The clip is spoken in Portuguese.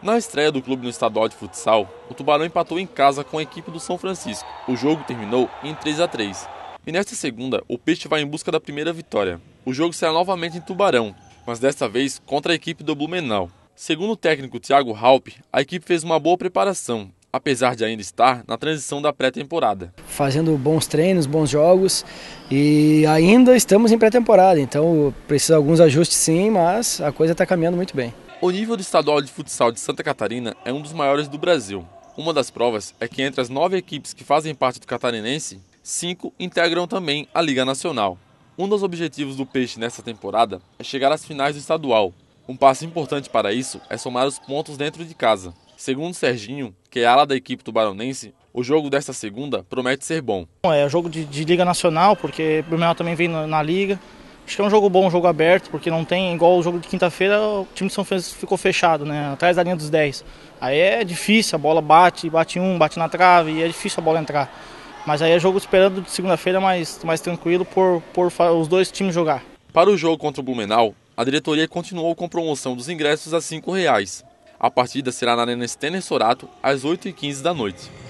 Na estreia do clube no estadual de futsal, o Tubarão empatou em casa com a equipe do São Francisco. O jogo terminou em 3 a 3 E nesta segunda, o Peixe vai em busca da primeira vitória. O jogo será novamente em Tubarão, mas desta vez contra a equipe do Blumenau. Segundo o técnico Thiago Halp, a equipe fez uma boa preparação, apesar de ainda estar na transição da pré-temporada. Fazendo bons treinos, bons jogos e ainda estamos em pré-temporada, então precisa de alguns ajustes sim, mas a coisa está caminhando muito bem. O nível do estadual de futsal de Santa Catarina é um dos maiores do Brasil. Uma das provas é que entre as nove equipes que fazem parte do catarinense, cinco integram também a Liga Nacional. Um dos objetivos do Peixe nessa temporada é chegar às finais do estadual. Um passo importante para isso é somar os pontos dentro de casa. Segundo Serginho, que é ala da equipe do Baronense, o jogo desta segunda promete ser bom. É jogo de, de Liga Nacional, porque o Blumenau também vem na, na Liga, Acho que é um jogo bom, um jogo aberto, porque não tem, igual o jogo de quinta-feira, o time de São Francisco ficou fechado, né? Atrás da linha dos 10. Aí é difícil, a bola bate, bate um, bate na trave, e é difícil a bola entrar. Mas aí é jogo esperando de segunda-feira mais, mais tranquilo por, por os dois times jogar. Para o jogo contra o Blumenau, a diretoria continuou com promoção dos ingressos a R$ reais. A partida será na Arena Stenner Sorato às 8h15 da noite.